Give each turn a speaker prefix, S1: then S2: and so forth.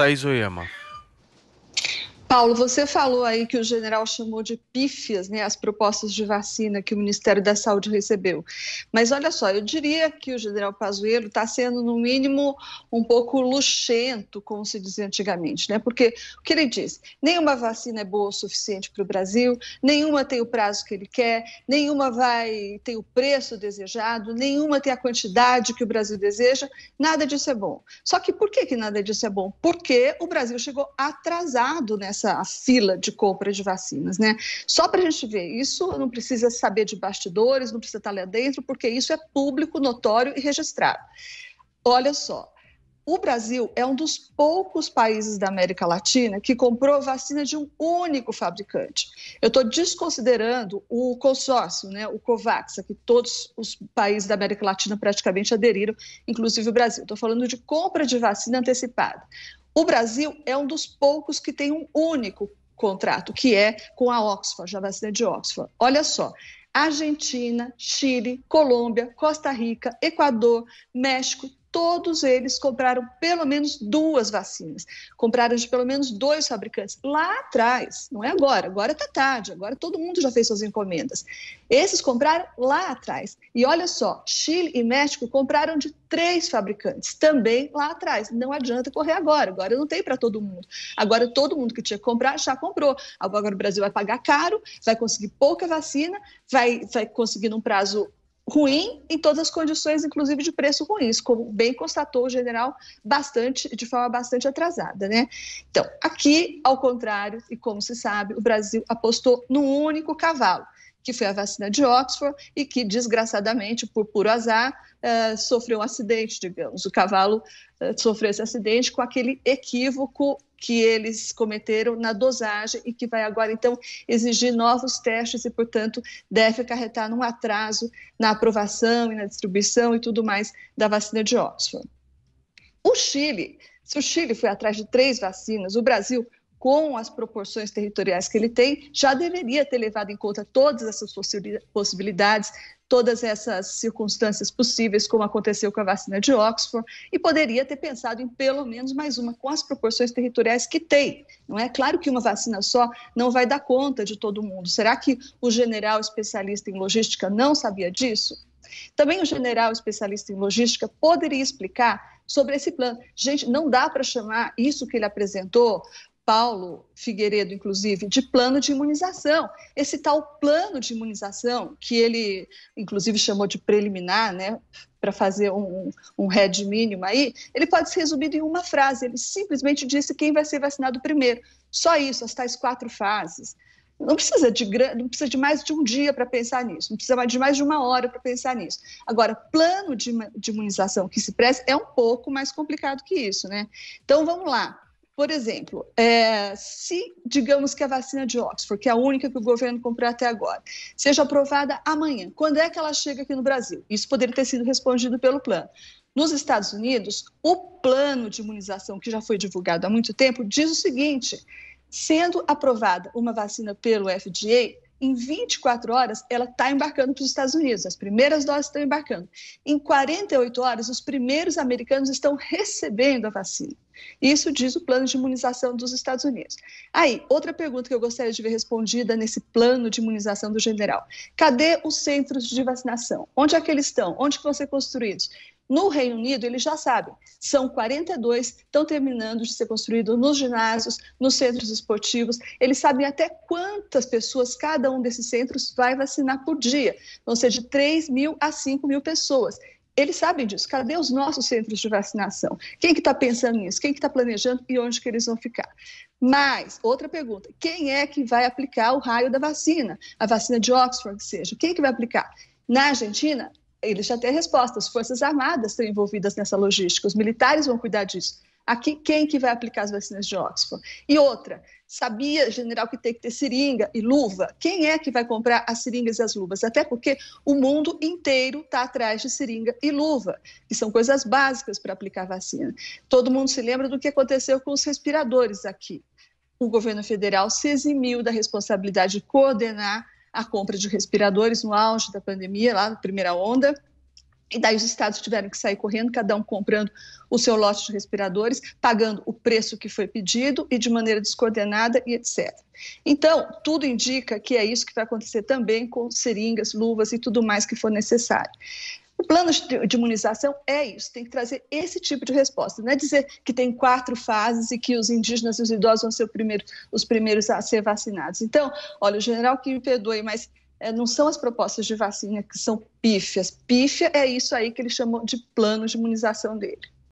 S1: Taizoyama. Tá Paulo, você falou aí que o general chamou de pífias né, as propostas de vacina que o Ministério da Saúde recebeu. Mas olha só, eu diria que o general Pazuello está sendo, no mínimo, um pouco luxento, como se dizia antigamente, né? Porque o que ele diz? Nenhuma vacina é boa o suficiente para o Brasil, nenhuma tem o prazo que ele quer, nenhuma vai tem o preço desejado, nenhuma tem a quantidade que o Brasil deseja, nada disso é bom. Só que por que, que nada disso é bom? Porque o Brasil chegou atrasado nessa essa a fila de compra de vacinas, né? Só para a gente ver, isso não precisa saber de bastidores, não precisa estar tá lá dentro, porque isso é público, notório e registrado. Olha só, o Brasil é um dos poucos países da América Latina que comprou vacina de um único fabricante. Eu estou desconsiderando o consórcio, né, o COVAX, a que todos os países da América Latina praticamente aderiram, inclusive o Brasil. Estou falando de compra de vacina antecipada. O Brasil é um dos poucos que tem um único contrato, que é com a Oxford, a vacina de Oxford. Olha só, Argentina, Chile, Colômbia, Costa Rica, Equador, México, todos eles compraram pelo menos duas vacinas, compraram de pelo menos dois fabricantes. Lá atrás, não é agora, agora está tarde, agora todo mundo já fez suas encomendas. Esses compraram lá atrás. E olha só, Chile e México compraram de três fabricantes, também lá atrás. Não adianta correr agora, agora não tem para todo mundo. Agora todo mundo que tinha que comprar já comprou. Agora o Brasil vai pagar caro, vai conseguir pouca vacina, vai, vai conseguir num prazo ruim em todas as condições, inclusive de preço ruins, como bem constatou o general, bastante de forma bastante atrasada, né? Então, aqui, ao contrário, e como se sabe, o Brasil apostou num único cavalo, que foi a vacina de Oxford e que, desgraçadamente, por puro azar, uh, sofreu um acidente, digamos. O cavalo uh, sofreu esse acidente com aquele equívoco que eles cometeram na dosagem e que vai agora, então, exigir novos testes e, portanto, deve acarretar num atraso na aprovação e na distribuição e tudo mais da vacina de Oxford. O Chile, se o Chile foi atrás de três vacinas, o Brasil com as proporções territoriais que ele tem, já deveria ter levado em conta todas essas possibilidades, todas essas circunstâncias possíveis, como aconteceu com a vacina de Oxford, e poderia ter pensado em pelo menos mais uma, com as proporções territoriais que tem. Não é claro que uma vacina só não vai dar conta de todo mundo. Será que o general especialista em logística não sabia disso? Também o general especialista em logística poderia explicar sobre esse plano. Gente, não dá para chamar isso que ele apresentou Paulo Figueiredo, inclusive, de plano de imunização. Esse tal plano de imunização, que ele, inclusive, chamou de preliminar, né, para fazer um, um head mínimo aí, ele pode ser resumido em uma frase. Ele simplesmente disse quem vai ser vacinado primeiro. Só isso, as tais quatro fases. Não precisa de, não precisa de mais de um dia para pensar nisso, não precisa de mais de uma hora para pensar nisso. Agora, plano de, de imunização que se preze é um pouco mais complicado que isso, né? Então, vamos lá por exemplo, é, se digamos que a vacina de Oxford, que é a única que o governo comprou até agora, seja aprovada amanhã, quando é que ela chega aqui no Brasil? Isso poderia ter sido respondido pelo plano. Nos Estados Unidos, o plano de imunização que já foi divulgado há muito tempo diz o seguinte: sendo aprovada uma vacina pelo FDA, em 24 horas, ela está embarcando para os Estados Unidos, as primeiras doses estão embarcando. Em 48 horas, os primeiros americanos estão recebendo a vacina. Isso diz o plano de imunização dos Estados Unidos. Aí, outra pergunta que eu gostaria de ver respondida nesse plano de imunização do general: cadê os centros de vacinação? Onde é que eles estão? Onde vão ser construídos? No Reino Unido, eles já sabem, são 42, estão terminando de ser construídos nos ginásios, nos centros esportivos. Eles sabem até quantas pessoas cada um desses centros vai vacinar por dia, vão ser de 3 mil a 5 mil pessoas. Eles sabem disso. Cadê os nossos centros de vacinação? Quem que está pensando nisso? Quem que está planejando e onde que eles vão ficar? Mas, outra pergunta, quem é que vai aplicar o raio da vacina? A vacina de Oxford, que seja. Quem que vai aplicar? Na Argentina, eles já têm a resposta. As Forças Armadas estão envolvidas nessa logística, os militares vão cuidar disso. Aqui, quem que vai aplicar as vacinas de Oxford? E outra, sabia, general, que tem que ter seringa e luva? Quem é que vai comprar as seringas e as luvas? Até porque o mundo inteiro está atrás de seringa e luva, que são coisas básicas para aplicar vacina. Todo mundo se lembra do que aconteceu com os respiradores aqui. O governo federal se eximiu da responsabilidade de coordenar a compra de respiradores no auge da pandemia, lá na primeira onda. E daí os estados tiveram que sair correndo, cada um comprando o seu lote de respiradores, pagando o preço que foi pedido e de maneira descoordenada e etc. Então, tudo indica que é isso que vai acontecer também com seringas, luvas e tudo mais que for necessário. Planos de, de imunização é isso, tem que trazer esse tipo de resposta. Não é dizer que tem quatro fases e que os indígenas e os idosos vão ser primeiro, os primeiros a ser vacinados. Então, olha, o general que me perdoe, mas é, não são as propostas de vacina que são pífias. Pífia é isso aí que ele chamou de plano de imunização dele.